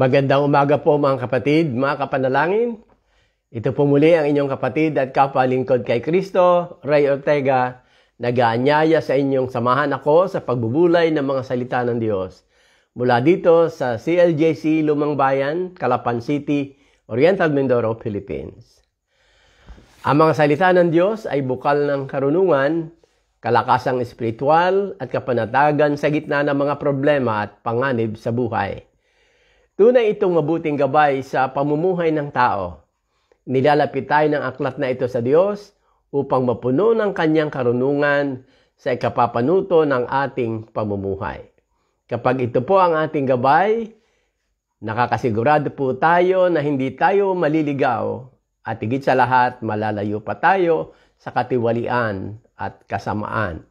Magandang umaga po mga kapatid, mga kapanalangin. Ito po muli ang inyong kapatid at kapalingkod kay Kristo, Ray Ortega, nag-aanyaya sa inyong samahan ako sa pagbubulay ng mga salita ng Diyos. Mula dito sa CLJC Lumang Bayan, Calapan City, Oriental Mindoro, Philippines. Ang mga salita ng Diyos ay bukal ng karunungan, kalakasang espiritual at kapanatagan sa gitna ng mga problema at panganib sa buhay. Tunay itong mabuting gabay sa pamumuhay ng tao. Nilalapit tayo ng aklat na ito sa Diyos upang mapuno ng kanyang karunungan sa ikapapanuto ng ating pamumuhay. Kapag ito po ang ating gabay, nakakasigurado po tayo na hindi tayo maliligaw at higit sa lahat malalayo pa tayo sa katiwalian at kasamaan.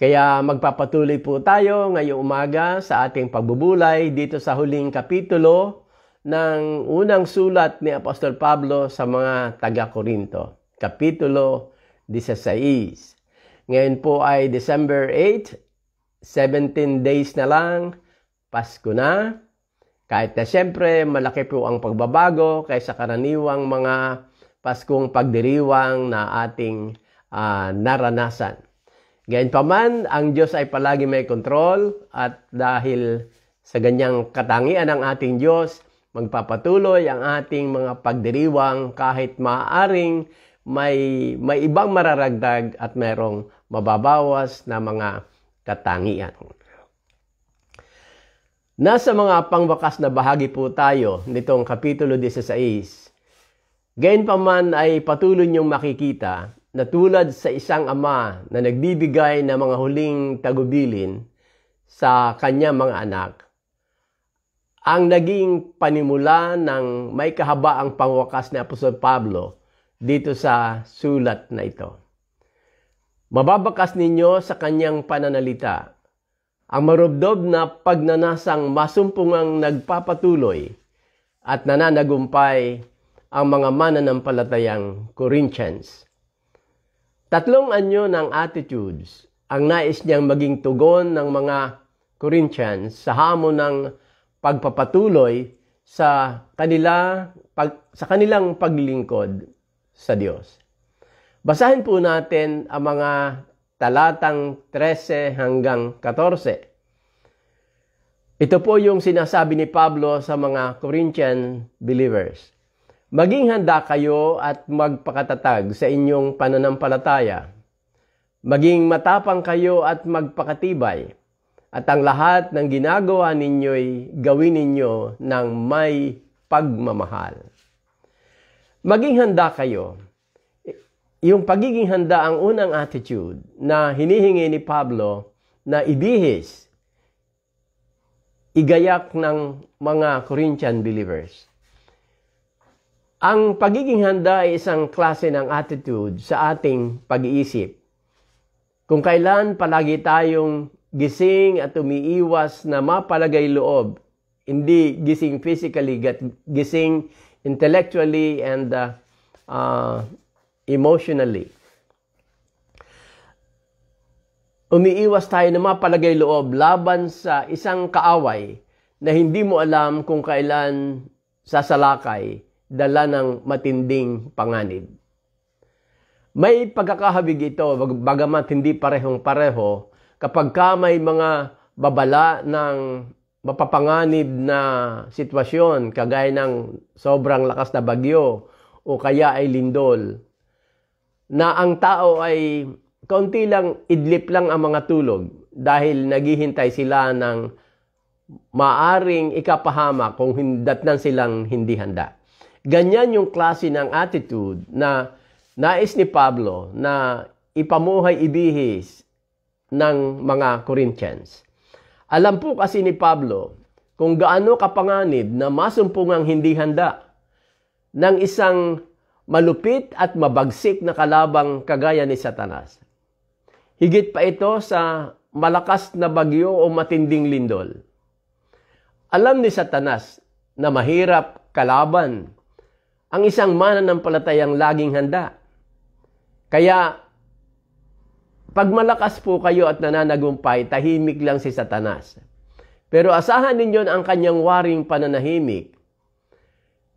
Kaya magpapatuloy po tayo ngayong umaga sa ating pagbubulay dito sa huling kapitulo ng unang sulat ni Apostol Pablo sa mga taga-Korinto, Kapitulo 16. Ngayon po ay December 8, 17 days na lang, Pasko na. Kahit na siyempre malaki po ang pagbabago kaysa karaniwang mga Paskong pagdiriwang na ating uh, naranasan. Gayunpaman, ang Diyos ay palagi may kontrol at dahil sa ganyang katangian ng ating Diyos, magpapatuloy ang ating mga pagdiriwang kahit maaring may, may ibang mararagdag at mayroong mababawas na mga katangian. Nasa mga pangwakas na bahagi po tayo nitong Kapitulo 16. Gayunpaman ay patuloy niyong makikita na tulad sa isang ama na nagbibigay ng mga huling tagubilin sa kanya mga anak, ang naging panimula ng may kahabaang pangwakas ni Apostol Pablo dito sa sulat na ito. Mababakas ninyo sa kanyang pananalita ang marubdob na pagnanasang masumpungang nagpapatuloy at nananagumpay ang mga mananampalatayang Corinthians Tatlong anyo ng attitudes ang nais niyang maging tugon ng mga Corinthians sa hamon ng pagpapatuloy sa kanila pag, sa kanilang paglingkod sa Diyos. Basahin po natin ang mga talatang 13 hanggang 14. Ito po yung sinasabi ni Pablo sa mga Corinthian believers. Maging handa kayo at magpakatatag sa inyong pananampalataya. Maging matapang kayo at magpakatibay. At ang lahat ng ginagawa ninyo'y gawin ninyo ng may pagmamahal. Maging handa kayo. Yung pagiging handa ang unang attitude na hinihingi ni Pablo na ibihis, igayak ng mga Corinthian believers. Ang pagiging handa ay isang klase ng attitude sa ating pag-iisip. Kung kailan palagi tayong gising at umiiwas na mapalagay loob, hindi gising physically, gising intellectually and uh, uh, emotionally. Umiiwas tayo na mapalagay loob laban sa isang kaaway na hindi mo alam kung kailan sasalakay dala ng matinding panganib. May pagkakahabig ito, bagamat hindi parehong-pareho, kapag ka may mga babala ng mapapanganib na sitwasyon, kagaya ng sobrang lakas na bagyo o kaya ay lindol, na ang tao ay konti lang, idlip lang ang mga tulog dahil naghihintay sila ng maaring ikapahamak kung hindatnan silang hindi handa. Ganyan yung klase ng attitude na nais ni Pablo na ipamuhay ibihis ng mga Corinthians. Alam po kasi ni Pablo kung gaano kapanganib na masumpong ang hindi handa ng isang malupit at mabagsik na kalabang kagaya ni Satanas. Higit pa ito sa malakas na bagyo o matinding lindol. Alam ni Satanas na mahirap kalaban ang isang mananampalatayang laging handa. Kaya, pag malakas po kayo at nananagumpay, tahimik lang si Satanas. Pero asahan ninyo ang kanyang waring pananahimik.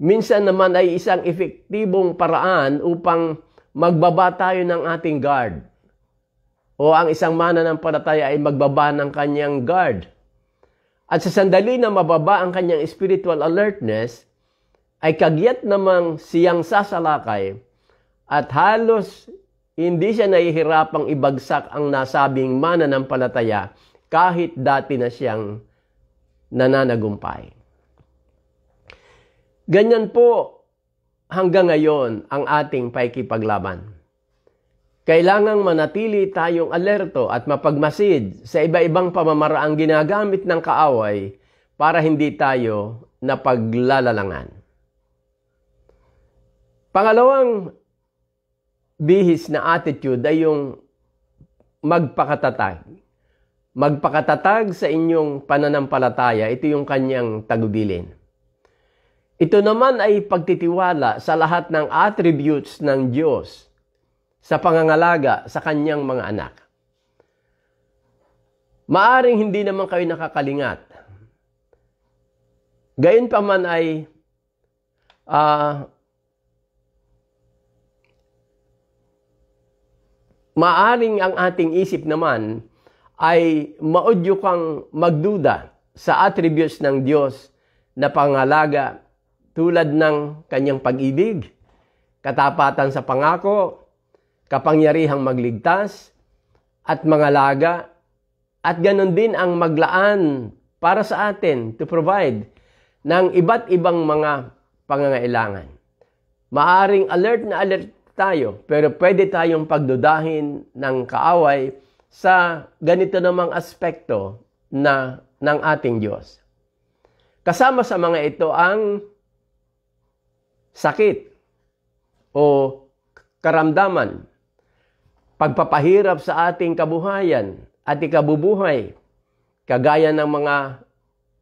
Minsan naman ay isang epektibong paraan upang magbaba tayo ng ating guard. O ang isang mananampalataya ay magbaba ng kanyang guard. At sa sandali na mababa ang kanyang spiritual alertness, ay kagyat namang siyang sasalakay at halos hindi siya nahihirapang ibagsak ang nasabing mana ng palataya kahit dati na siyang nananagumpay. Ganyan po hanggang ngayon ang ating paikipaglaban. Kailangang manatili tayong alerto at mapagmasid sa iba-ibang pamamaraang ginagamit ng kaaway para hindi tayo napaglalalangan. Pangalawang bihis na attitude ay yung magpakatatag. Magpakatatag sa inyong pananampalataya, ito yung kanyang tagubilin. Ito naman ay pagtitiwala sa lahat ng attributes ng Diyos sa pangangalaga sa kanyang mga anak. Maaring hindi naman kayo nakakalingat. Gayon pa man ay uh, maaring ang ating isip naman ay maudyo kang magduda sa attributes ng Diyos na pangalaga tulad ng kanyang pag-ibig, katapatan sa pangako, kapangyarihang magligtas, at mga laga, at ganon din ang maglaan para sa atin to provide ng iba't ibang mga pangangailangan. Maaring alert na alert tayo. Pero pwede tayong pagdudahin ng kaaway sa ganito namang aspekto na ng ating Diyos. Kasama sa mga ito ang sakit o karamdaman, pagpapahirap sa ating kabuhayan at ikabubuhay, kagaya ng mga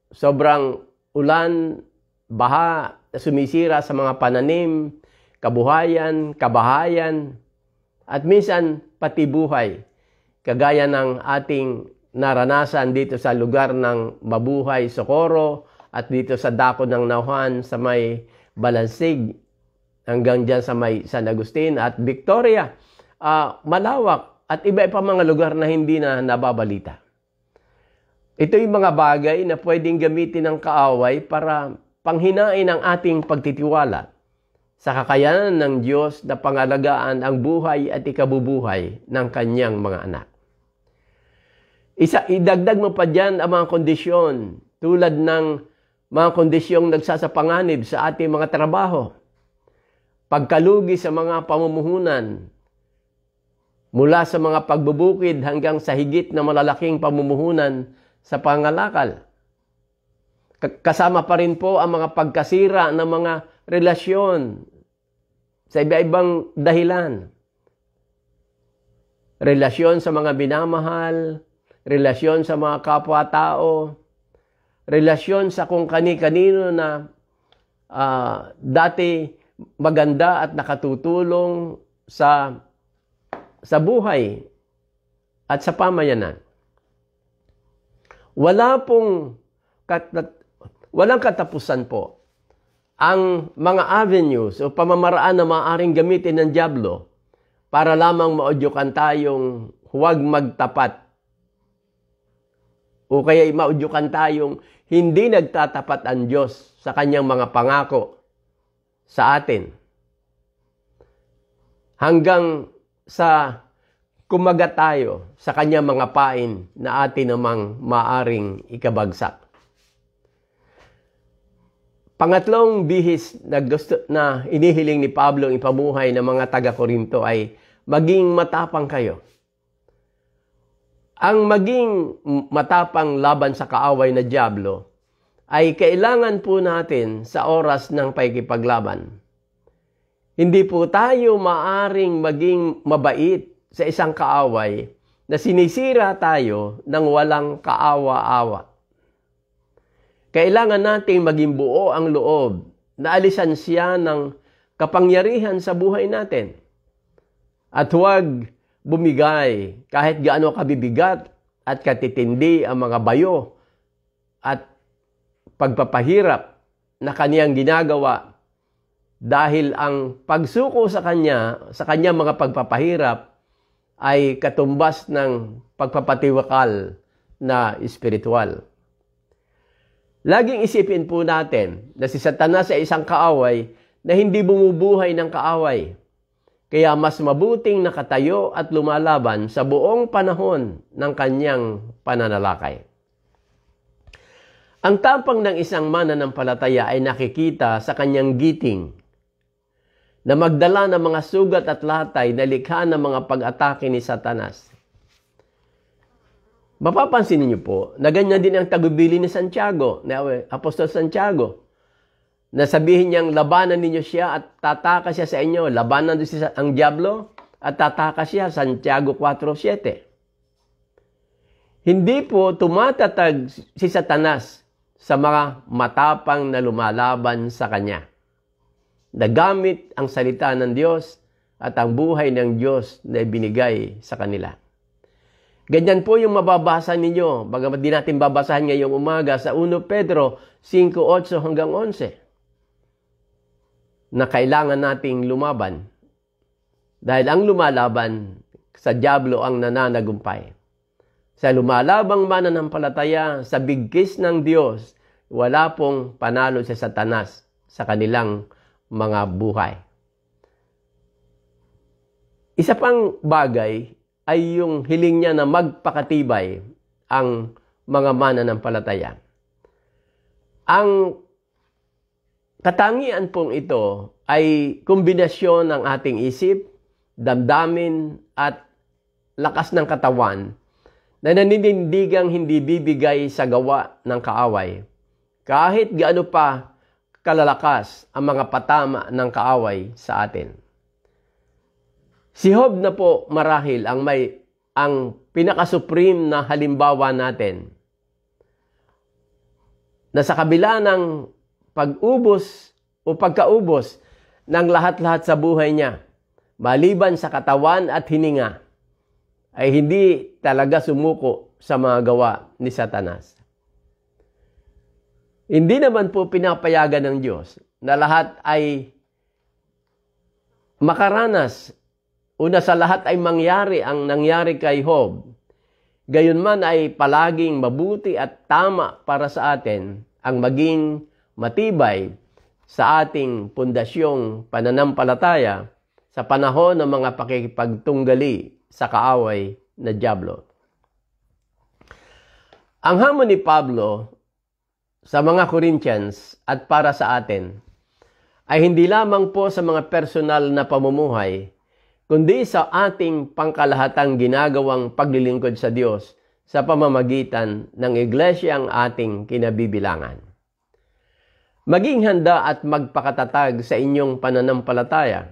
sobrang ulan, baha, sumisira sa mga pananim, kabuhayan, kabahayan, at minsan pati buhay. Kagaya ng ating naranasan dito sa lugar ng Mabuhay, Socorro, at dito sa dako ng Nauhan sa may Balansig, hanggang dyan sa may San Agustin at Victoria, uh, malawak at iba pa mga lugar na hindi na nababalita. Ito yung mga bagay na pwedeng gamitin ng kaaway para panghinain ang ating pagtitiwala sa kakayanan ng Diyos na pangalagaan ang buhay at ikabubuhay ng kanyang mga anak. Isa, idagdag mo pa dyan ang mga kondisyon tulad ng mga kondisyong nagsasapanganib sa ating mga trabaho, pagkalugi sa mga pamumuhunan, mula sa mga pagbubukid hanggang sa higit na malalaking pamumuhunan sa pangalakal. Kasama pa rin po ang mga pagkasira ng mga relasyon sa iba-ibang dahilan. Relasyon sa mga binamahal, relasyon sa mga kapwa-tao, relasyon sa kung kani-kanino na uh, dati maganda at nakatutulong sa sa buhay at sa pamayanan. Wala pong kat, walang katapusan po ang mga avenues o pamamaraan na maaaring gamitin ng Diablo para lamang maudyukan tayong huwag magtapat o kaya maudyukan tayong hindi nagtatapat ang Diyos sa kanyang mga pangako sa atin. Hanggang sa kumagat tayo sa kanyang mga pain na atin namang maaring ikabagsak. Pangatlong bihis na, gusto, na inihiling ni Pablo ipamuhay ng mga taga-Korinto ay maging matapang kayo. Ang maging matapang laban sa kaaway na Diablo ay kailangan po natin sa oras ng paikipaglaban. Hindi po tayo maaring maging mabait sa isang kaaway na sinisira tayo ng walang kaawa-awa. Kailangan nating maging buo ang loob. Naalisan siya ng kapangyarihan sa buhay natin. At huwag bumigay kahit gaano kabibigat at katitindi ang mga bayo at pagpapahirap na kaniyang ginagawa dahil ang pagsuko sa kanya, sa kanyang mga pagpapahirap ay katumbas ng pagpapatiwakal na espiritual. Laging isipin po natin na si Satanas ay isang kaaway na hindi bumubuhay ng kaaway. Kaya mas mabuting nakatayo at lumalaban sa buong panahon ng kanyang pananalakay. Ang tapang ng isang mananampalataya ay nakikita sa kanyang giting na magdala ng mga sugat at latay na likha ng mga pag-atake ni Satanas. Mapapansin niyo po na ganyan din ang tagubili ni Santiago, na eh, Apostol Santiago. Nasabihin niyang labanan ninyo siya at tataka siya sa inyo. Labanan din siya ang Diablo at tataka siya, Santiago 4.7. Hindi po tumatatag si Satanas sa mga matapang na lumalaban sa kanya. Nagamit ang salita ng Diyos at ang buhay ng Diyos na ibinigay sa kanila. Ganyan po yung mababasa ninyo, bagamat di natin babasahin ngayong umaga sa 1 Pedro 5.8 hanggang 11 na kailangan nating lumaban dahil ang lumalaban sa Diablo ang nananagumpay. Sa lumalabang mananampalataya sa bigkis ng Diyos, wala pong panalo sa satanas sa kanilang mga buhay. Isa pang bagay ay yung hiling niya na magpakatibay ang mga mana ng palataya. Ang katangian pong ito ay kombinasyon ng ating isip, damdamin at lakas ng katawan na naninindigang hindi bibigay sa gawa ng kaaway. Kahit gaano pa kalalakas ang mga patama ng kaaway sa atin. Si Job na po marahil ang may ang pinaka-supreme na halimbawa natin na sa kabila ng pag-ubos o pagkaubos ng lahat-lahat sa buhay niya, maliban sa katawan at hininga, ay hindi talaga sumuko sa mga gawa ni Satanas. Hindi naman po pinapayagan ng Diyos na lahat ay makaranas Una sa lahat ay mangyari ang nangyari kay Job. Gayunman ay palaging mabuti at tama para sa atin ang maging matibay sa ating pundasyong pananampalataya sa panahon ng mga pakikipagtunggali sa kaaway na Diablo. Ang hamon ni Pablo sa mga Corinthians at para sa atin ay hindi lamang po sa mga personal na pamumuhay, kundi sa ating pangkalahatang ginagawang paglilingkod sa Diyos sa pamamagitan ng iglesia ang ating kinabibilangan. Maging handa at magpakatatag sa inyong pananampalataya.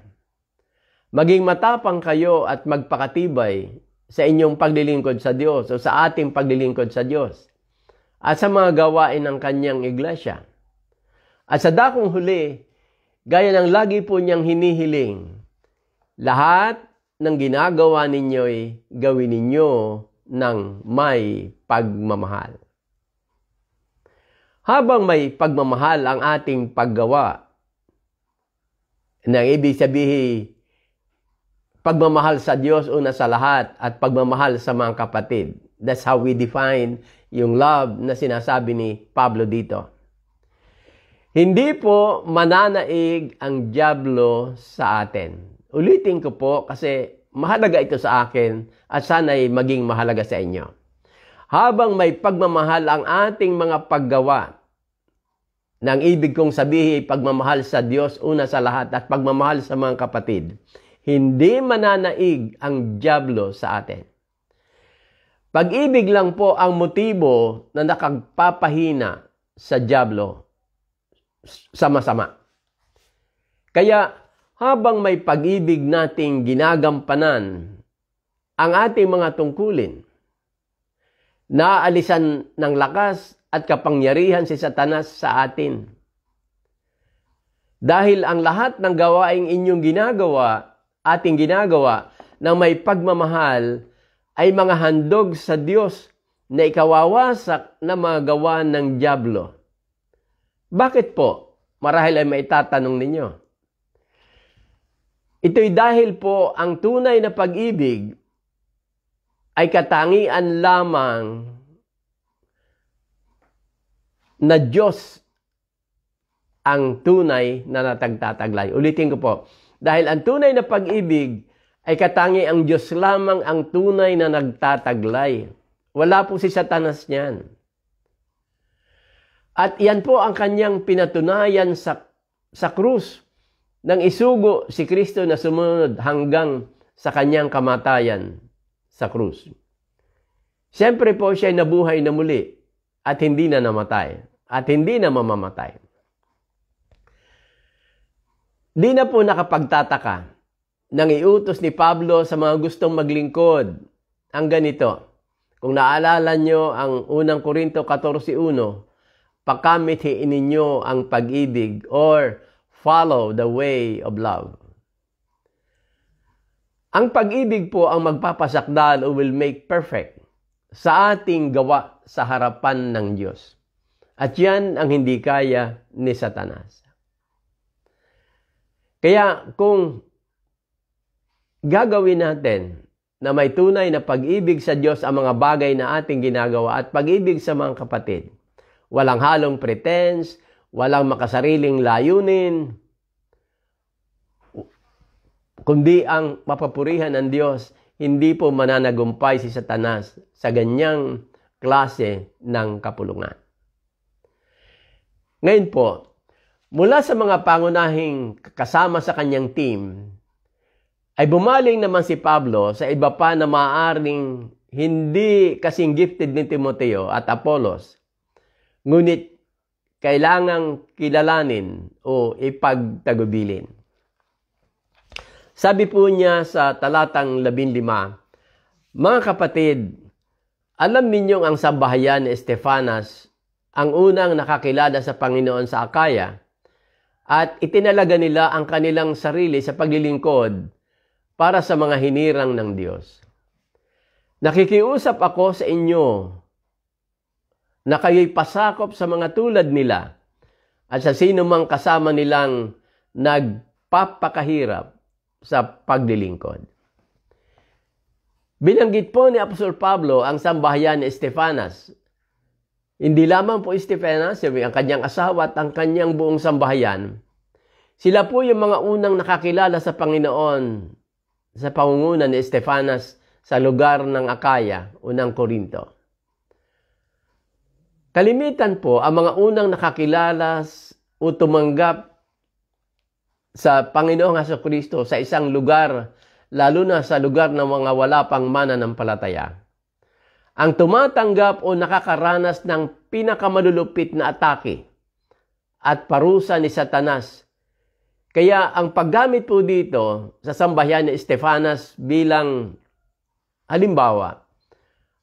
Maging matapang kayo at magpakatibay sa inyong paglilingkod sa Diyos o sa ating paglilingkod sa Diyos at sa mga gawain ng kanyang iglesia. At sa dakong huli, gaya ng lagi po niyang hinihiling, lahat ng ginagawa ninyo'y gawin ninyo ng may pagmamahal. Habang may pagmamahal ang ating paggawa, nang ibig sabihin, pagmamahal sa Diyos una sa lahat at pagmamahal sa mga kapatid. That's how we define yung love na sinasabi ni Pablo dito. Hindi po mananaig ang Diablo sa atin. Ulitin ko po kasi mahalaga ito sa akin at sana'y maging mahalaga sa inyo. Habang may pagmamahal ang ating mga paggawa, nang ibig kong sabihin pagmamahal sa Diyos una sa lahat at pagmamahal sa mga kapatid, hindi mananaig ang Diablo sa atin. Pag-ibig lang po ang motibo na nakagpapahina sa Diablo sama-sama. Kaya habang may pag-ibig nating ginagampanan ang ating mga tungkulin, naaalisan ng lakas at kapangyarihan si Satanas sa atin. Dahil ang lahat ng gawaing inyong ginagawa, ating ginagawa, na may pagmamahal ay mga handog sa Diyos na ikawawasak na mga gawa ng Diablo. Bakit po? Marahil ay maitatanong ninyo. Ito'y dahil po ang tunay na pag-ibig ay katangian lamang na Diyos ang tunay na natagtataglay. Ulitin ko po, dahil ang tunay na pag-ibig ay katangi ang Diyos lamang ang tunay na nagtataglay. Wala po si Satanas niyan. At yan po ang kanyang pinatunayan sa, sa krus nang isugo si Kristo na sumunod hanggang sa kanyang kamatayan sa krus. Siyempre po siya ay nabuhay na muli at hindi na namatay at hindi na mamamatay. Di na po nakapagtataka nang iutos ni Pablo sa mga gustong maglingkod ang ganito. Kung naalala nyo ang unang Korinto 14.1, pakamit hiinin ninyo ang pag-ibig or Follow the way of love. Ang pag-ibig po ang magpapasakdal o will make perfect sa ating gawa sa harapan ng Diyos. At yan ang hindi kaya ni Satanas. Kaya kung gagawin natin na may tunay na pag-ibig sa Diyos ang mga bagay na ating ginagawa at pag-ibig sa mga kapatid. Walang halong pretense, walang makasariling layunin, kundi ang mapapurihan ng Diyos, hindi po mananagumpay si Satanas sa ganyang klase ng kapulungan. Ngayon po, mula sa mga pangunahing kasama sa kanyang team, ay bumaling naman si Pablo sa iba pa na maaaring hindi kasing gifted ni Timoteo at Apolos. Ngunit kailangang kilalanin o ipagtagubilin. Sabi po niya sa talatang 15, Mga kapatid, alam ninyong ang sambahayan ni Estefanas ang unang nakakilala sa Panginoon sa Akaya at itinalaga nila ang kanilang sarili sa paglilingkod para sa mga hinirang ng Diyos. Nakikiusap ako sa inyo na kayo'y pasakop sa mga tulad nila at sa sino mang kasama nilang nagpapakahirap sa paglilingkod. Binanggit po ni Apostol Pablo ang sambahayan ni Estefanas. Hindi lamang po Estefanas, ang kanyang asawa at ang kanyang buong sambahayan. Sila po yung mga unang nakakilala sa Panginoon sa pangungunan ni Estefanas sa lugar ng Akaya, unang Korinto. Kalimitan po, ang mga unang nakakilala o tumanggap sa Panginoong Haso Kristo sa isang lugar, lalo na sa lugar ng mga wala pang mana ng palataya. Ang tumatanggap o nakakaranas ng pinakamalulupit na atake at parusa ni Satanas. Kaya ang paggamit po dito sa sambahayan ni Estefanas bilang halimbawa,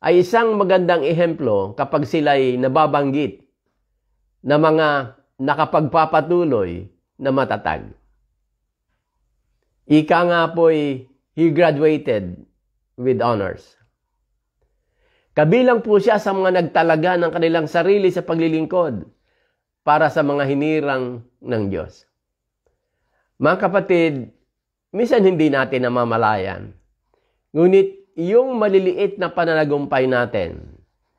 ay isang magandang ehemplo kapag sila'y nababanggit na mga nakapagpapatuloy na matatag. Ika nga po'y he graduated with honors. Kabilang po siya sa mga nagtalaga ng kanilang sarili sa paglilingkod para sa mga hinirang ng Diyos. Mga kapatid, minsan hindi natin namamalayan. Ngunit yung maliliit na pananagumpay natin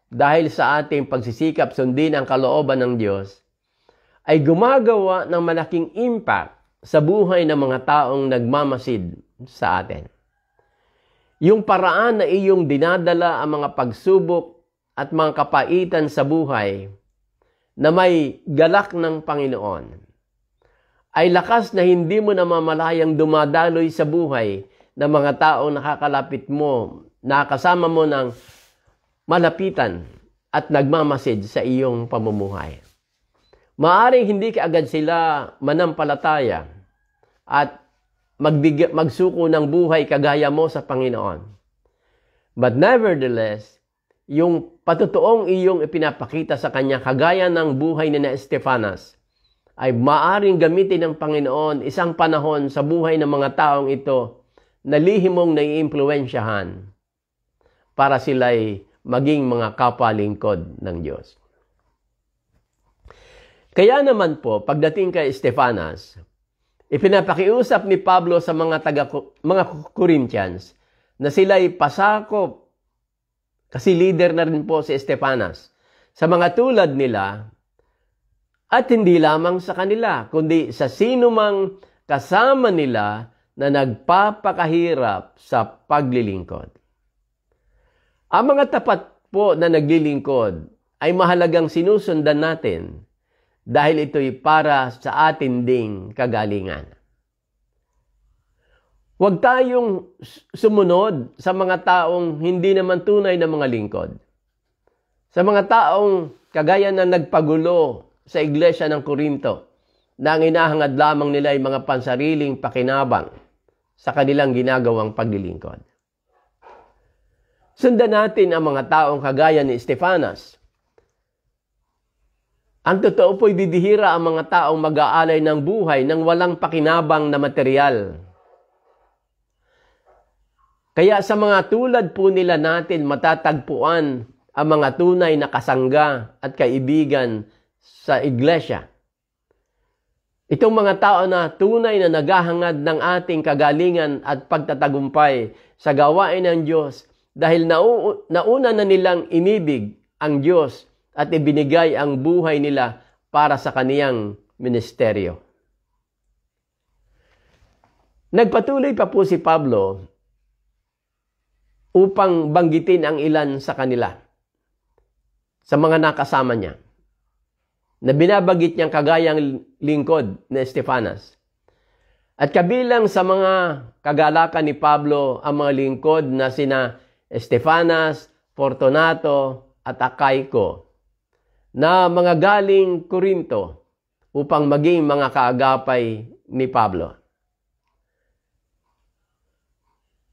dahil sa ating pagsisikap sundin ang kalooban ng Diyos ay gumagawa ng malaking impact sa buhay ng mga taong nagmamasid sa atin. Yung paraan na iyong dinadala ang mga pagsubok at mga kapaitan sa buhay na may galak ng Panginoon ay lakas na hindi mo namamalayang dumadaloy sa buhay ng mga taong nakakalapit mo, nakasama mo ng malapitan at nagmamasid sa iyong pamumuhay. Maaring hindi ka agad sila manampalataya at magbig- magsuko ng buhay kagaya mo sa Panginoon. But nevertheless, yung patutuong iyong ipinapakita sa Kanya kagaya ng buhay ni na Estefanas ay maaring gamitin ng Panginoon isang panahon sa buhay ng mga taong ito na lihimong naiimpluensyahan para sila'y maging mga kapalingkod ng Diyos. Kaya naman po, pagdating kay Estefanas, ipinapakiusap ni Pablo sa mga taga mga Corinthians na sila'y pasakop kasi leader na rin po si Estefanas sa mga tulad nila at hindi lamang sa kanila kundi sa sino mang kasama nila na nagpapakahirap sa paglilingkod. Ang mga tapat po na naglilingkod ay mahalagang sinusundan natin dahil ito'y para sa atin ding kagalingan. Huwag tayong sumunod sa mga taong hindi naman tunay na mga lingkod. Sa mga taong kagaya na nagpagulo sa iglesia ng Korinto na ang inahangad lamang nila ay mga pansariling pakinabang sa kanilang ginagawang paglilingkod. Sundan natin ang mga taong kagaya ni Estefanas. Ang totoo po'y didihira ang mga taong mag-aalay ng buhay ng walang pakinabang na material. Kaya sa mga tulad po nila natin matatagpuan ang mga tunay na kasangga at kaibigan sa iglesia. Itong mga tao na tunay na naghahangad ng ating kagalingan at pagtatagumpay sa gawain ng Diyos dahil nau- nauna na nilang inibig ang Diyos at ibinigay ang buhay nila para sa kaniyang ministeryo. Nagpatuloy pa po si Pablo upang banggitin ang ilan sa kanila sa mga nakasama niya na binabagit niyang kagayang lingkod na Estefanas. At kabilang sa mga kagalakan ni Pablo ang mga lingkod na sina Estefanas, Fortunato at Akaiko na mga galing Korinto upang maging mga kaagapay ni Pablo.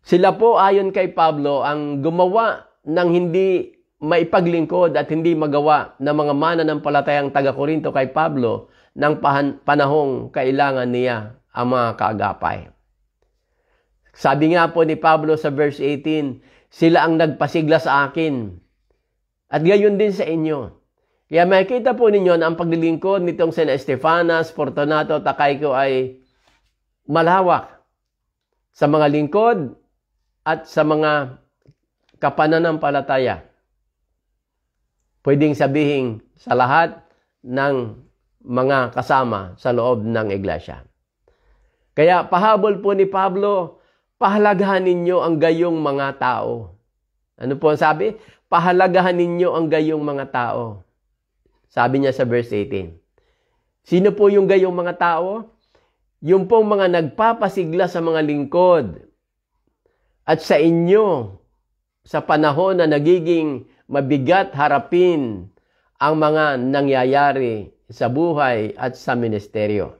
Sila po ayon kay Pablo ang gumawa ng hindi maipaglingkod at hindi magawa ng mga mananampalatayang taga-Korinto kay Pablo ng panahong kailangan niya ang mga kaagapay. Sabi nga po ni Pablo sa verse 18, sila ang nagpasigla sa akin at gayon din sa inyo. Kaya makikita po ninyo na ang paglilingkod nitong San Estefanas, Fortunato, Takaiko ay malawak sa mga lingkod at sa mga kapananampalataya pwedeng sabihin sa lahat ng mga kasama sa loob ng iglesia. Kaya pahabol po ni Pablo, pahalagahan ninyo ang gayong mga tao. Ano po ang sabi? Pahalagahan ninyo ang gayong mga tao. Sabi niya sa verse 18. Sino po yung gayong mga tao? Yung pong mga nagpapasigla sa mga lingkod at sa inyo sa panahon na nagiging mabigat harapin ang mga nangyayari sa buhay at sa ministeryo.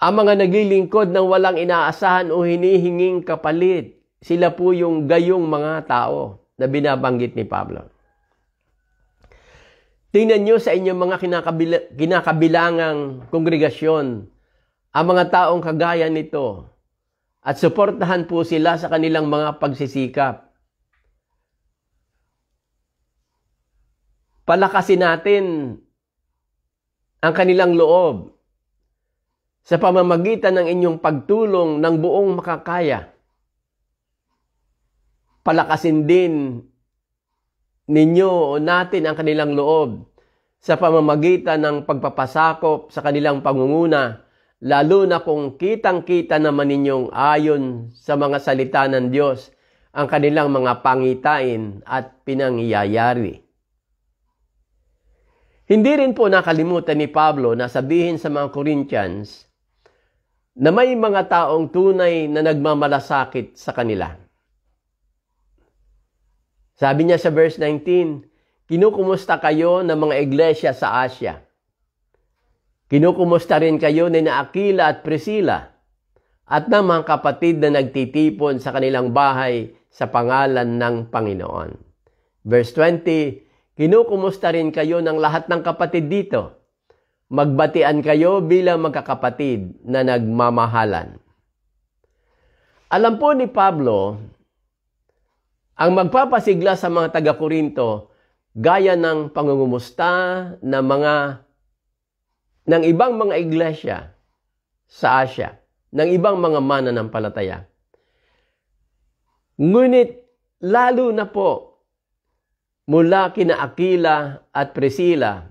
Ang mga naglilingkod ng walang inaasahan o hinihinging kapalit, sila po yung gayong mga tao na binabanggit ni Pablo. Tingnan nyo sa inyong mga kinakabila- kinakabilangang kongregasyon ang mga taong kagaya nito at suportahan po sila sa kanilang mga pagsisikap palakasin natin ang kanilang loob sa pamamagitan ng inyong pagtulong ng buong makakaya. Palakasin din ninyo o natin ang kanilang loob sa pamamagitan ng pagpapasakop sa kanilang pangunguna, lalo na kung kitang-kita naman ninyong ayon sa mga salita ng Diyos ang kanilang mga pangitain at pinangyayari. Hindi rin po nakalimutan ni Pablo na sabihin sa mga Corinthians na may mga taong tunay na nagmamalasakit sa kanila. Sabi niya sa verse 19, Kinukumusta kayo ng mga iglesia sa Asia. Kinukumusta rin kayo ni Akila at Priscila at ng mga kapatid na nagtitipon sa kanilang bahay sa pangalan ng Panginoon. Verse 20, Kinukumusta rin kayo ng lahat ng kapatid dito. Magbatian kayo bilang magkakapatid na nagmamahalan. Alam po ni Pablo, ang magpapasigla sa mga taga-Korinto gaya ng pangungumusta ng mga ng ibang mga iglesia sa Asia, ng ibang mga mana ng palataya. Ngunit lalo na po mula kina Aquila at Priscilla.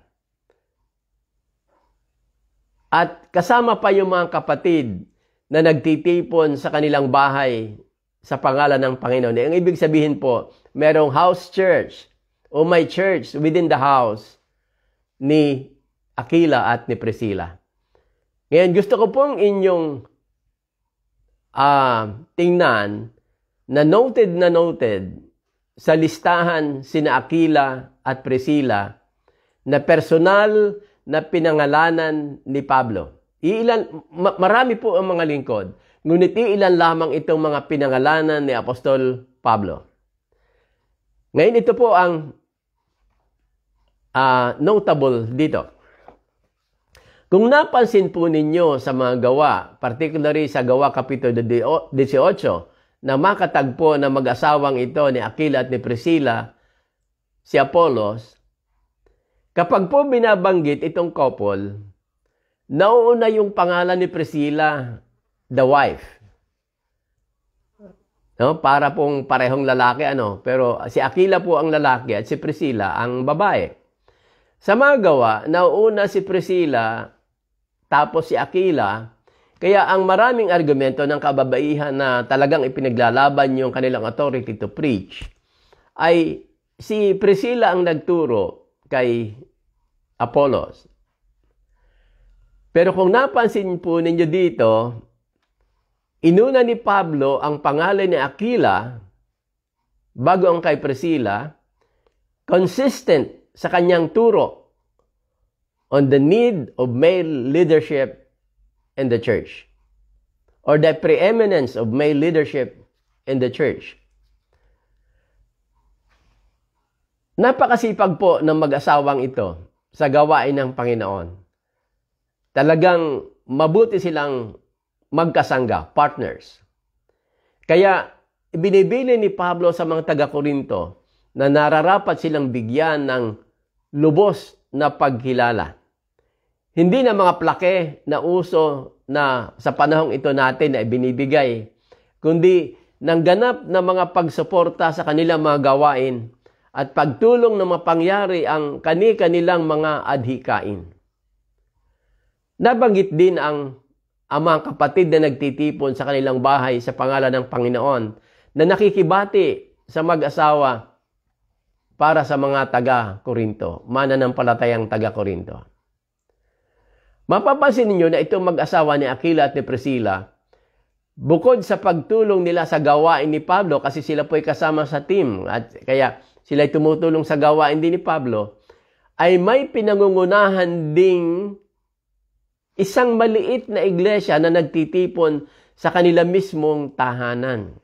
At kasama pa yung mga kapatid na nagtitipon sa kanilang bahay sa pangalan ng Panginoon. Ang ibig sabihin po, merong house church o may church within the house ni Aquila at ni Priscilla. Ngayon, gusto ko pong inyong uh, tingnan na noted na noted sa listahan sina Aquila at Priscilla na personal na pinangalanan ni Pablo. Iilan, ma- marami po ang mga lingkod, ngunit iilan lamang itong mga pinangalanan ni Apostol Pablo. Ngayon ito po ang uh, notable dito. Kung napansin po ninyo sa mga gawa, particularly sa gawa kapitulo 18, na makatagpo ng mag-asawang ito ni Aquila at ni Priscilla, si Apollos, kapag po binabanggit itong couple, nauuna yung pangalan ni Priscilla, the wife. No? Para pong parehong lalaki, ano? Pero si Aquila po ang lalaki at si Priscilla ang babae. Sa mga gawa, nauuna si Priscilla, tapos si Aquila, kaya ang maraming argumento ng kababaihan na talagang ipinaglalaban yung kanilang authority to preach ay si Priscilla ang nagturo kay Apollos. Pero kung napansin po ninyo dito, inuna ni Pablo ang pangalan ni Aquila bago ang kay Priscilla, consistent sa kanyang turo on the need of male leadership in the church or the preeminence of male leadership in the church. Napakasipag po ng mag-asawang ito sa gawain ng Panginoon. Talagang mabuti silang magkasangga, partners. Kaya binibili ni Pablo sa mga taga-Korinto na nararapat silang bigyan ng lubos na pagkilala. Hindi na mga plake na uso na sa panahong ito natin na ibinibigay, kundi ng ganap na mga pagsuporta sa kanilang mga gawain at pagtulong na mapangyari ang kani-kanilang mga adhikain. Nabanggit din ang amang kapatid na nagtitipon sa kanilang bahay sa pangalan ng Panginoon na nakikibati sa mag-asawa para sa mga taga-Korinto, palatayang taga-Korinto. Mapapansin ninyo na itong mag-asawa ni Aquila at ni Priscilla, bukod sa pagtulong nila sa gawain ni Pablo, kasi sila po ay kasama sa team, at kaya sila ay tumutulong sa gawain din ni Pablo, ay may pinangungunahan ding isang maliit na iglesia na nagtitipon sa kanila mismong tahanan.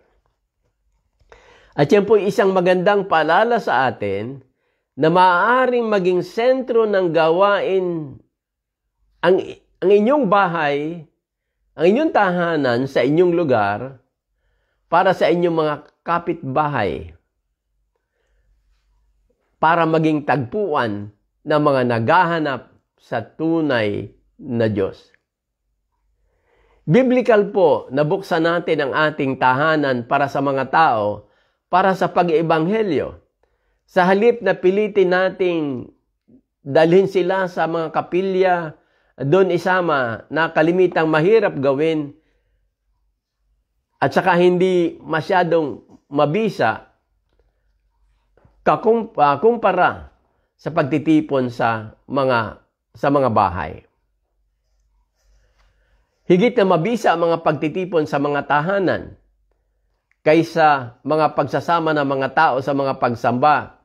At yan po isang magandang paalala sa atin na maaaring maging sentro ng gawain ang, ang inyong bahay, ang inyong tahanan sa inyong lugar para sa inyong mga kapitbahay para maging tagpuan ng mga naghahanap sa tunay na Diyos. Biblical po na buksan natin ang ating tahanan para sa mga tao, para sa pag-ebanghelyo. Sa halip na pilitin nating dalhin sila sa mga kapilya, doon isama na kalimitang mahirap gawin at saka hindi masyadong mabisa kakumpara ah, sa pagtitipon sa mga sa mga bahay. Higit na mabisa ang mga pagtitipon sa mga tahanan kaysa mga pagsasama ng mga tao sa mga pagsamba.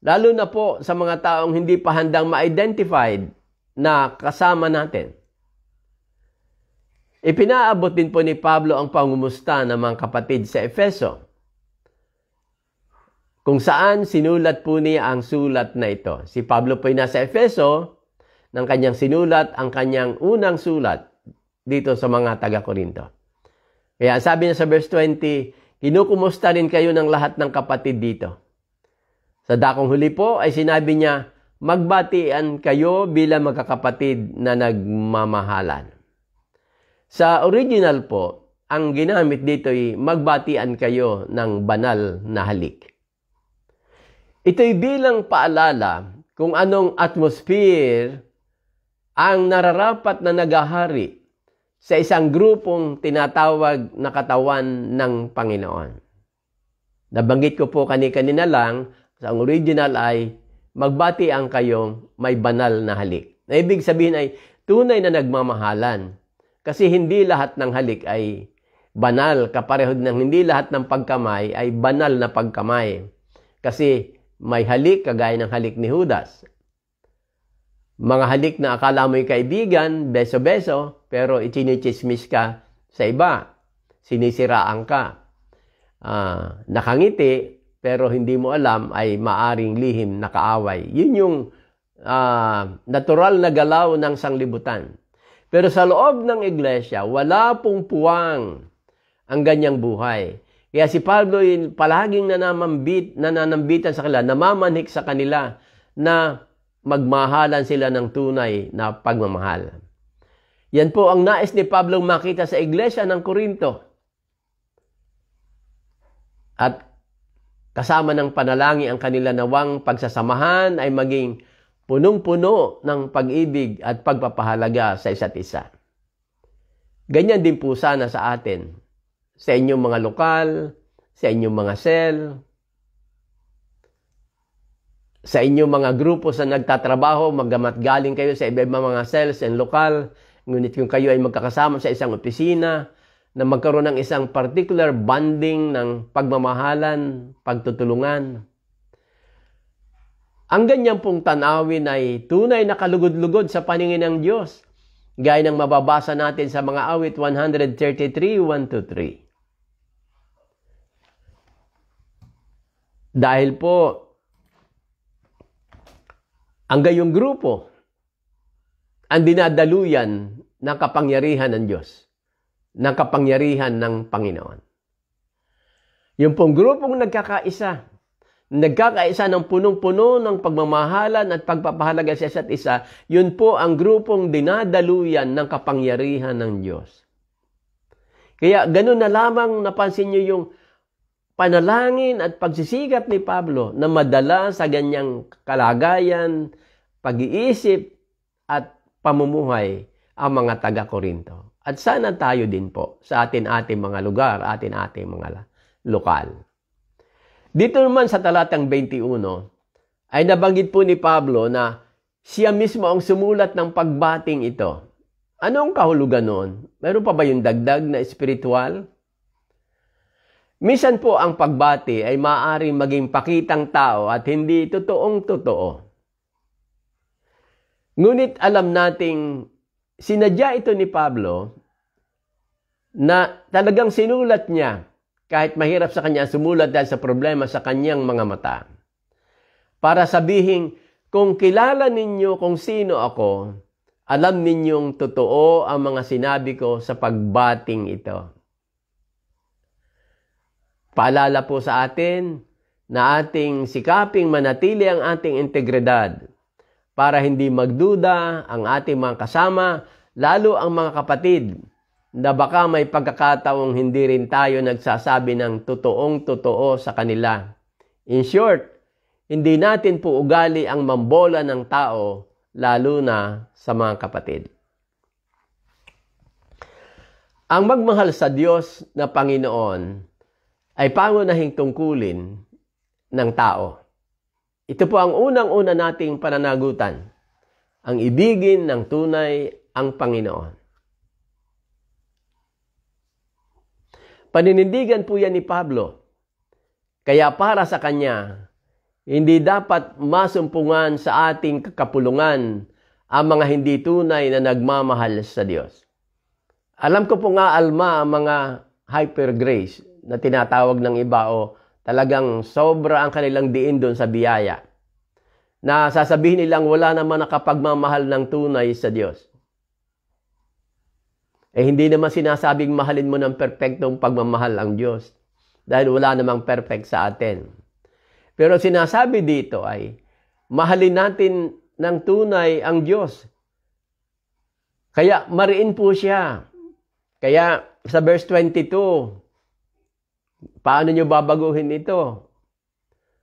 Lalo na po sa mga taong hindi pa handang ma-identified na kasama natin. Ipinaabot din po ni Pablo ang pangumusta ng mga kapatid sa Efeso kung saan sinulat po niya ang sulat na ito. Si Pablo po ay nasa Efeso ng kanyang sinulat ang kanyang unang sulat dito sa mga taga-Korinto. Kaya sabi niya sa verse 20, Kinukumusta rin kayo ng lahat ng kapatid dito. Sa dakong huli po ay sinabi niya, magbatian kayo bilang magkakapatid na nagmamahalan. Sa original po, ang ginamit dito ay magbatian kayo ng banal na halik. Ito'y bilang paalala kung anong atmosphere ang nararapat na nagahari sa isang grupong tinatawag na katawan ng Panginoon. Nabanggit ko po kani-kanina lang, sa original ay magbati ang kayong may banal na halik. Na ibig sabihin ay tunay na nagmamahalan. Kasi hindi lahat ng halik ay banal. Kapareho ng hindi lahat ng pagkamay ay banal na pagkamay. Kasi may halik kagaya ng halik ni Judas. Mga halik na akala mo'y kaibigan, beso-beso, pero ichinichismis ka sa iba. Sinisiraan ka. Ah, nakangiti, pero hindi mo alam ay maaring lihim na kaaway. Yun yung uh, natural na galaw ng sanglibutan. Pero sa loob ng iglesia, wala pong puwang ang ganyang buhay. Kaya si Pablo ay palaging nananambit, nananambitan sa kanila, namamanhik sa kanila na magmahalan sila ng tunay na pagmamahal. Yan po ang nais ni Pablo makita sa iglesia ng Korinto. At Kasama ng panalangi ang kanila nawang pagsasamahan ay maging punong-puno ng pag-ibig at pagpapahalaga sa isa't isa. Ganyan din po sana sa atin, sa inyong mga lokal, sa inyong mga cell, sa inyong mga grupo sa nagtatrabaho, magamat galing kayo sa iba mga cells and lokal, ngunit kung kayo ay magkakasama sa isang opisina, na magkaroon ng isang particular bonding ng pagmamahalan, pagtutulungan. Ang ganyan pong tanawin ay tunay na kalugod-lugod sa paningin ng Diyos, gaya ng mababasa natin sa mga awit 133, 1-3. Dahil po, ang gayong grupo ang dinadaluyan ng kapangyarihan ng Diyos ng kapangyarihan ng Panginoon. Yung pong grupong nagkakaisa, nagkakaisa ng punong-puno ng pagmamahalan at pagpapahalaga sa isa't isa, yun po ang grupong dinadaluyan ng kapangyarihan ng Diyos. Kaya ganun na lamang napansin niyo yung panalangin at pagsisikap ni Pablo na madala sa ganyang kalagayan, pag-iisip at pamumuhay ang mga taga-Korinto. At sana tayo din po sa atin-ating mga lugar, atin-ating mga lokal. Dito naman sa talatang 21, ay nabanggit po ni Pablo na siya mismo ang sumulat ng pagbating ito. Anong kahulugan noon? Meron pa ba yung dagdag na espiritual? Misan po ang pagbati ay maaaring maging pakitang tao at hindi totoong totoo. Ngunit alam nating sinadya ito ni Pablo na talagang sinulat niya kahit mahirap sa kanya sumulat dahil sa problema sa kanyang mga mata. Para sabihin, kung kilala ninyo kung sino ako, alam ninyong totoo ang mga sinabi ko sa pagbating ito. Paalala po sa atin na ating sikaping manatili ang ating integridad para hindi magduda ang ating mga kasama, lalo ang mga kapatid, na baka may pagkakataong hindi rin tayo nagsasabi ng totoong totoo sa kanila. In short, hindi natin po ugali ang mambola ng tao, lalo na sa mga kapatid. Ang magmahal sa Diyos na Panginoon ay pangunahing tungkulin ng tao. Ito po ang unang-una nating pananagutan, ang ibigin ng tunay ang Panginoon. Paninindigan po yan ni Pablo. Kaya para sa kanya, hindi dapat masumpungan sa ating kakapulungan ang mga hindi tunay na nagmamahal sa Diyos. Alam ko po nga, Alma, ang mga hyper grace na tinatawag ng iba o Talagang sobra ang kanilang diin doon sa biyaya. Na sasabihin nilang wala naman nakapagmamahal ng tunay sa Diyos. Eh hindi naman sinasabing mahalin mo ng perfectong pagmamahal ang Diyos. Dahil wala namang perfect sa atin. Pero sinasabi dito ay, mahalin natin ng tunay ang Diyos. Kaya mariin po siya. Kaya sa verse 22, Paano nyo babaguhin ito?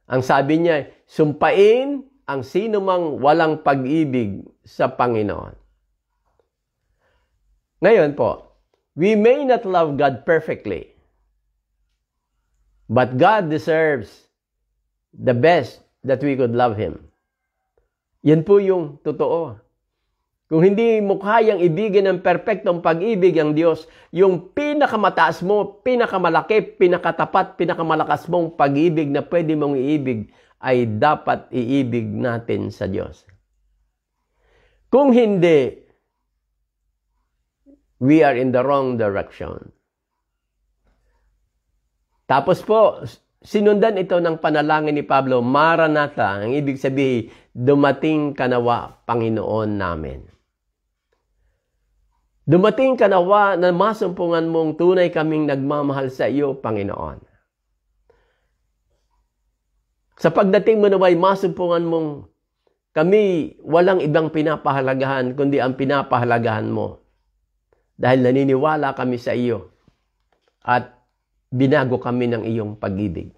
Ang sabi niya, sumpain ang sino mang walang pag-ibig sa Panginoon. Ngayon po, we may not love God perfectly, but God deserves the best that we could love Him. Yan po yung totoo. Kung hindi mo kayang ibigin ng perpektong pag-ibig ang Diyos, yung pinakamataas mo, pinakamalaki, pinakatapat, pinakamalakas mong pag-ibig na pwede mong iibig ay dapat iibig natin sa Diyos. Kung hindi, we are in the wrong direction. Tapos po, sinundan ito ng panalangin ni Pablo, Maranatha, ang ibig sabihin, dumating kanawa, Panginoon namin. Dumating ka nawa na masumpungan mong tunay kaming nagmamahal sa iyo, Panginoon. Sa pagdating mo naway masumpungan mong kami walang ibang pinapahalagahan kundi ang pinapahalagahan mo. Dahil naniniwala kami sa iyo at binago kami ng iyong pag-ibig.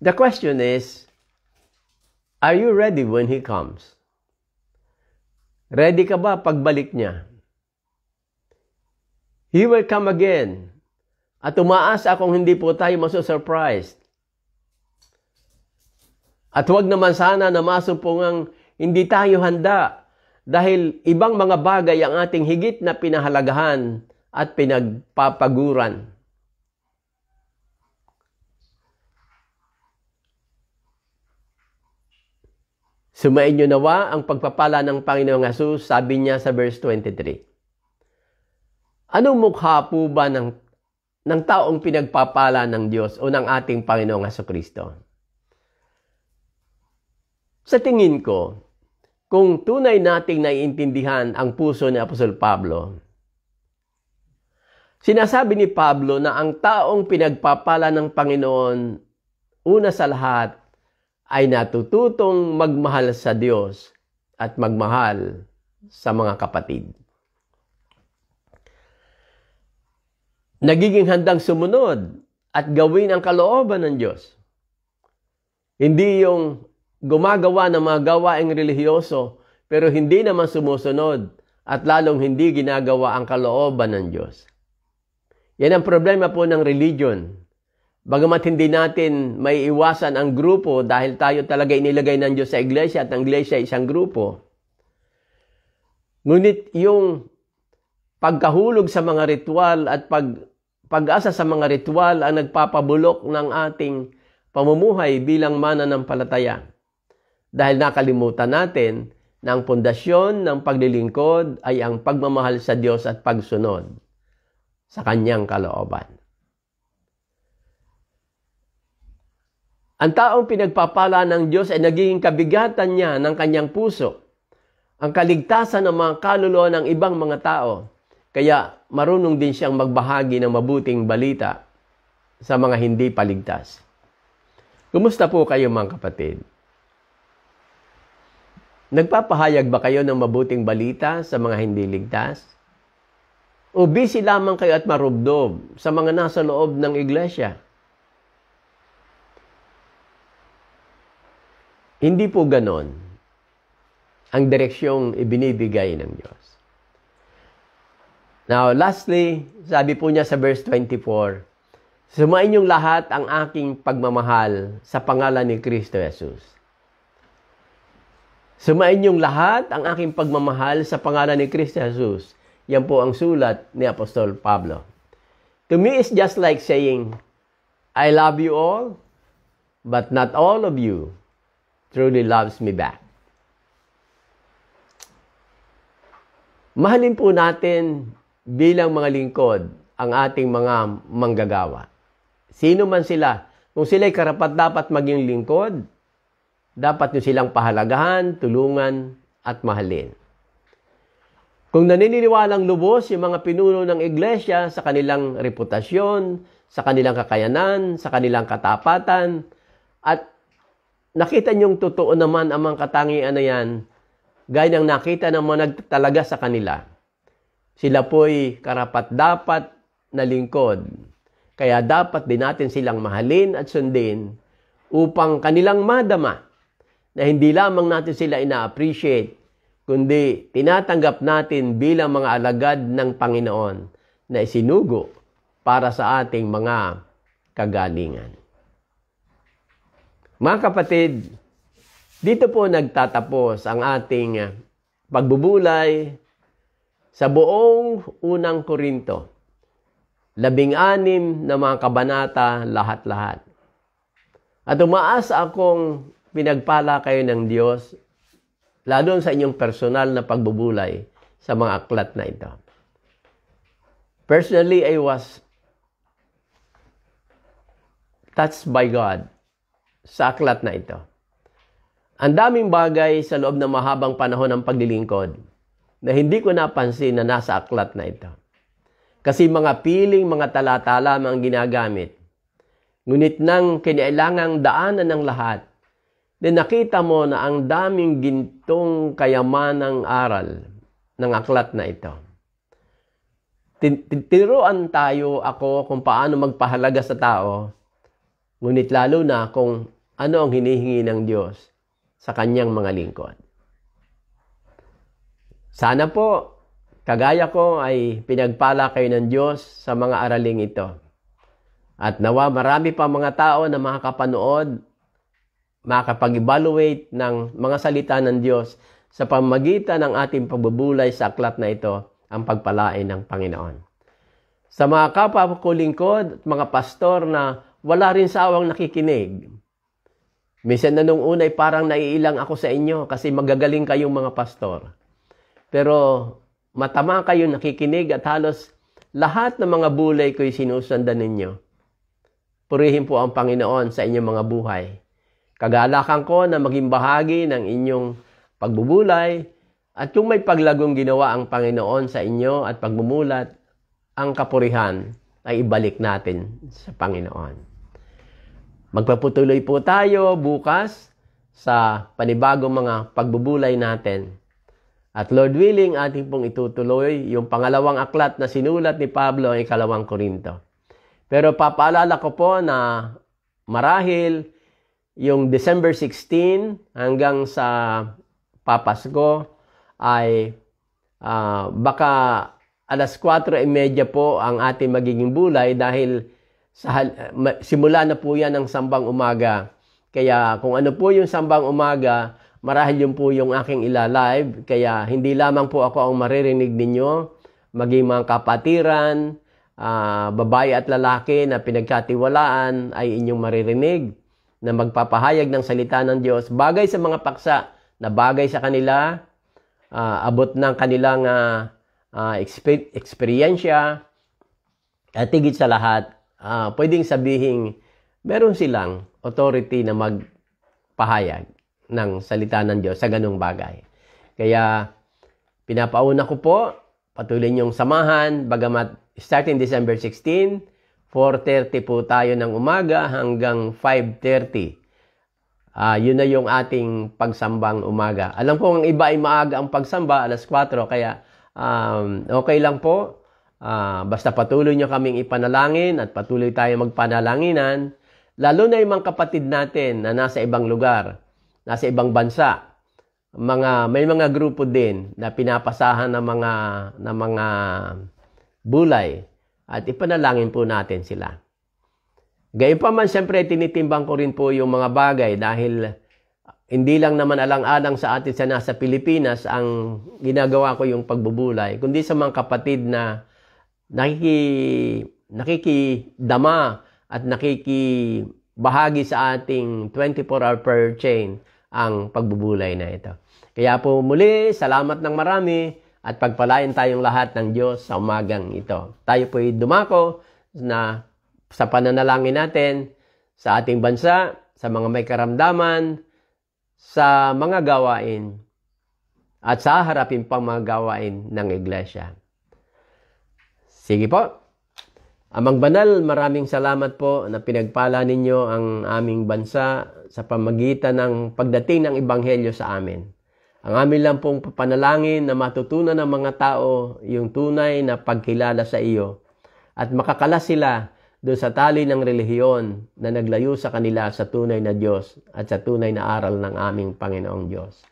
The question is, are you ready when He comes? Ready ka ba pagbalik niya? He will come again. At umaasa akong hindi po tayo masusurprised. At huwag naman sana na masupungang hindi tayo handa dahil ibang mga bagay ang ating higit na pinahalagahan at pinagpapaguran. Sumainyo nawa ang pagpapala ng Panginoong Yesus, sabi niya sa verse 23. Anong mukha po ba ng, ng taong pinagpapala ng Diyos o ng ating Panginoong Heso Kristo? Sa tingin ko, kung tunay nating naiintindihan ang puso ni Apostol Pablo, sinasabi ni Pablo na ang taong pinagpapala ng Panginoon, una sa lahat, ay natututong magmahal sa Diyos at magmahal sa mga kapatid. Nagiging handang sumunod at gawin ang kalooban ng Diyos. Hindi yung gumagawa ng mga gawaing relihiyoso pero hindi naman sumusunod at lalong hindi ginagawa ang kalooban ng Diyos. Yan ang problema po ng religion. Bagamat hindi natin may iwasan ang grupo dahil tayo talaga inilagay ng Diyos sa iglesia at ang iglesia ay isang grupo. Ngunit yung pagkahulog sa mga ritual at pag, pag-asa sa mga ritual ang nagpapabulok ng ating pamumuhay bilang mana ng palataya. Dahil nakalimutan natin na ang pundasyon ng paglilingkod ay ang pagmamahal sa Diyos at pagsunod sa kanyang kalooban. Ang taong pinagpapala ng Diyos ay nagiging kabigatan niya ng kanyang puso. Ang kaligtasan ng mga kaluluwa ng ibang mga tao. Kaya marunong din siyang magbahagi ng mabuting balita sa mga hindi paligtas. Kumusta po kayo mga kapatid? Nagpapahayag ba kayo ng mabuting balita sa mga hindi ligtas? O busy lamang kayo at marubdob sa mga nasa loob ng iglesia? Hindi po ganon ang direksyong ibinibigay ng Diyos. Now, lastly, sabi po niya sa verse 24, Sumain yung lahat ang aking pagmamahal sa pangalan ni Kristo Jesus. Sumain yung lahat ang aking pagmamahal sa pangalan ni Kristo Jesus. Yan po ang sulat ni Apostol Pablo. To me, it's just like saying, I love you all, but not all of you truly loves me back. Mahalin po natin bilang mga lingkod ang ating mga manggagawa. Sino man sila, kung sila'y karapat dapat maging lingkod, dapat nyo silang pahalagahan, tulungan, at mahalin. Kung naniniwalang lubos yung mga pinuno ng iglesia sa kanilang reputasyon, sa kanilang kakayanan, sa kanilang katapatan, at nakita niyong totoo naman ang mga katangian na yan, gaya ng nakita ng mga nagtalaga sa kanila. Sila po'y karapat-dapat na lingkod. Kaya dapat din natin silang mahalin at sundin upang kanilang madama na hindi lamang natin sila ina-appreciate, kundi tinatanggap natin bilang mga alagad ng Panginoon na isinugo para sa ating mga kagalingan. Mga kapatid, dito po nagtatapos ang ating ah, pagbubulay sa buong unang Korinto. Labing anim na mga kabanata lahat-lahat. At umaas akong pinagpala kayo ng Diyos, lalo sa inyong personal na pagbubulay sa mga aklat na ito. Personally, I was touched by God sa aklat na ito. Ang daming bagay sa loob ng mahabang panahon ng paglilingkod na hindi ko napansin na nasa aklat na ito. Kasi mga piling, mga talata lamang ginagamit. Ngunit nang kinailangang daanan ng lahat, din nakita mo na ang daming gintong kayamanang aral ng aklat na ito. Tinuruan tayo ako kung paano magpahalaga sa tao, ngunit lalo na kung ano ang hinihingi ng Diyos sa kanyang mga lingkod. Sana po, kagaya ko ay pinagpala kayo ng Diyos sa mga araling ito. At nawa marami pa mga tao na makakapanood, makakapag-evaluate ng mga salita ng Diyos sa pamagitan ng ating pagbubulay sa aklat na ito, ang pagpalain ng Panginoon. Sa mga kapwa ko lingkod, at mga pastor na wala rin sawang nakikinig, Minsan na nung una parang naiilang ako sa inyo kasi magagaling kayong mga pastor. Pero matama kayo nakikinig at halos lahat ng mga bulay ko'y sinusundan ninyo. Purihin po ang Panginoon sa inyong mga buhay. Kagalakan ko na maging bahagi ng inyong pagbubulay at kung may paglagong ginawa ang Panginoon sa inyo at pagmumulat, ang kapurihan ay ibalik natin sa Panginoon. Magpaputuloy po tayo bukas sa panibagong mga pagbubulay natin. At Lord willing, ating pong itutuloy yung pangalawang aklat na sinulat ni Pablo ang ikalawang Korinto. Pero papaalala ko po na marahil yung December 16 hanggang sa papasko ay uh, baka alas 4.30 e po ang ating magiging bulay dahil sa, eh, simula na po yan ng sambang umaga. Kaya kung ano po yung sambang umaga, marahil yun po yung aking ila-live. Kaya hindi lamang po ako ang maririnig ninyo, maging mga kapatiran, uh, babae at lalaki na pinagkatiwalaan ay inyong maririnig na magpapahayag ng salita ng Diyos bagay sa mga paksa na bagay sa kanila, uh, abot ng kanilang uh, uh, eksperyensya, at higit sa lahat, uh, pwedeng sabihin meron silang authority na magpahayag ng salita ng Diyos sa ganong bagay. Kaya pinapauna ko po, patuloy niyong samahan, bagamat starting December 16, 4.30 po tayo ng umaga hanggang 5.30. Uh, ah, yun na yung ating pagsambang umaga. Alam ko ang iba ay maaga ang pagsamba, alas 4, kaya um, okay lang po. Uh, basta patuloy nyo kaming ipanalangin at patuloy tayo magpanalanginan, lalo na yung mga kapatid natin na nasa ibang lugar, nasa ibang bansa. Mga, may mga grupo din na pinapasahan ng mga, ng mga bulay at ipanalangin po natin sila. Gayun pa man, siyempre, tinitimbang ko rin po yung mga bagay dahil hindi lang naman alang-alang sa atin sa nasa Pilipinas ang ginagawa ko yung pagbubulay, kundi sa mga kapatid na nakiki, nakikidama at nakikibahagi sa ating 24-hour prayer chain ang pagbubulay na ito. Kaya po muli, salamat ng marami at pagpalain tayong lahat ng Diyos sa umagang ito. Tayo po'y dumako na sa pananalangin natin sa ating bansa, sa mga may karamdaman, sa mga gawain at sa harapin pang mga gawain ng iglesia. Sige po. Amang Banal, maraming salamat po na pinagpala ninyo ang aming bansa sa pamagitan ng pagdating ng Ebanghelyo sa amin. Ang amin lang pong papanalangin na matutunan ng mga tao yung tunay na pagkilala sa iyo at makakala sila doon sa tali ng relihiyon na naglayo sa kanila sa tunay na Diyos at sa tunay na aral ng aming Panginoong Diyos.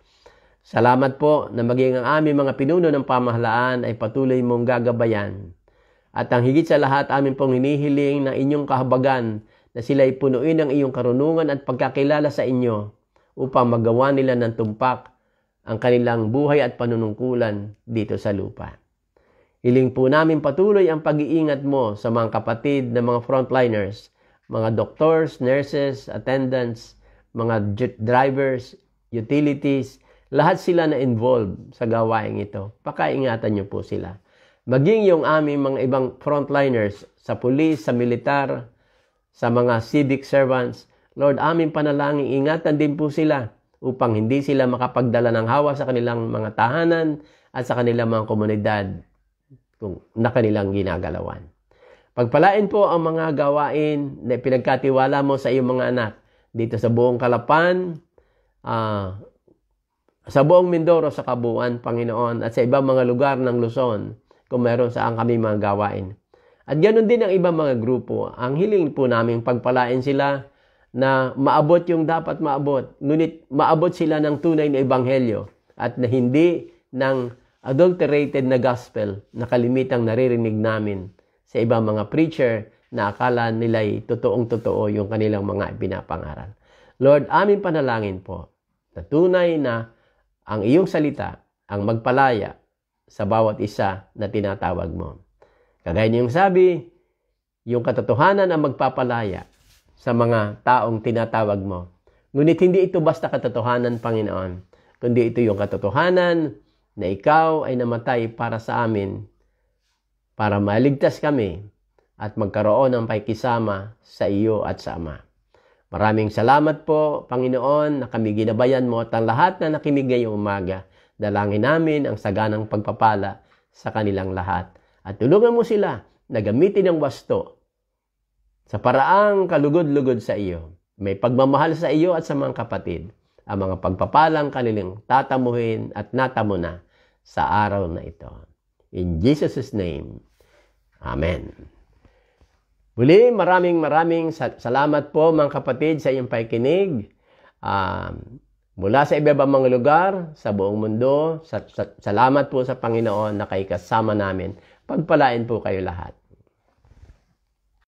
Salamat po na maging ang aming mga pinuno ng pamahalaan ay patuloy mong gagabayan at ang higit sa lahat amin pong hinihiling na inyong kahabagan na sila ipunuin ng iyong karunungan at pagkakilala sa inyo upang magawa nila ng tumpak ang kanilang buhay at panunungkulan dito sa lupa. Iling po namin patuloy ang pag-iingat mo sa mga kapatid na mga frontliners, mga doctors, nurses, attendants, mga jet drivers, utilities, lahat sila na involved sa gawaing ito. Pakaingatan niyo po sila. Maging yung aming mga ibang frontliners sa pulis, sa militar, sa mga civic servants, Lord, aming panalangin, ingatan din po sila upang hindi sila makapagdala ng hawa sa kanilang mga tahanan at sa kanilang mga komunidad kung na kanilang ginagalawan. Pagpalain po ang mga gawain na pinagkatiwala mo sa iyong mga anak dito sa buong Kalapan, uh, sa buong Mindoro, sa Kabuuan, Panginoon, at sa ibang mga lugar ng Luzon kung meron saan kami mga gawain. At ganoon din ang ibang mga grupo. Ang hiling po namin pagpalain sila na maabot yung dapat maabot. Ngunit maabot sila ng tunay na ebanghelyo at na hindi ng adulterated na gospel na kalimitang naririnig namin sa ibang mga preacher na akala nila'y totoong-totoo yung kanilang mga pinapangaral. Lord, aming panalangin po na tunay na ang iyong salita ang magpalaya sa bawat isa na tinatawag mo. Kagaya niyong sabi, yung katotohanan ang magpapalaya sa mga taong tinatawag mo. Ngunit hindi ito basta katotohanan, Panginoon, kundi ito yung katotohanan na ikaw ay namatay para sa amin, para maligtas kami at magkaroon ng paikisama sa iyo at sa Ama. Maraming salamat po, Panginoon, na kami ginabayan mo at ang lahat na nakinig ngayong umaga. Dalangin namin ang saganang pagpapala sa kanilang lahat. At tulungan mo sila na gamitin ang wasto sa paraang kalugod-lugod sa iyo. May pagmamahal sa iyo at sa mga kapatid. Ang mga pagpapalang kanilang tatamuhin at natamo na sa araw na ito. In Jesus' name, Amen. Muli, maraming maraming salamat po mga kapatid sa iyong pakikinig. Um, mula sa iba mga lugar sa buong mundo. Sa, sa, salamat po sa Panginoon na kay kasama namin. Pagpalain po kayo lahat.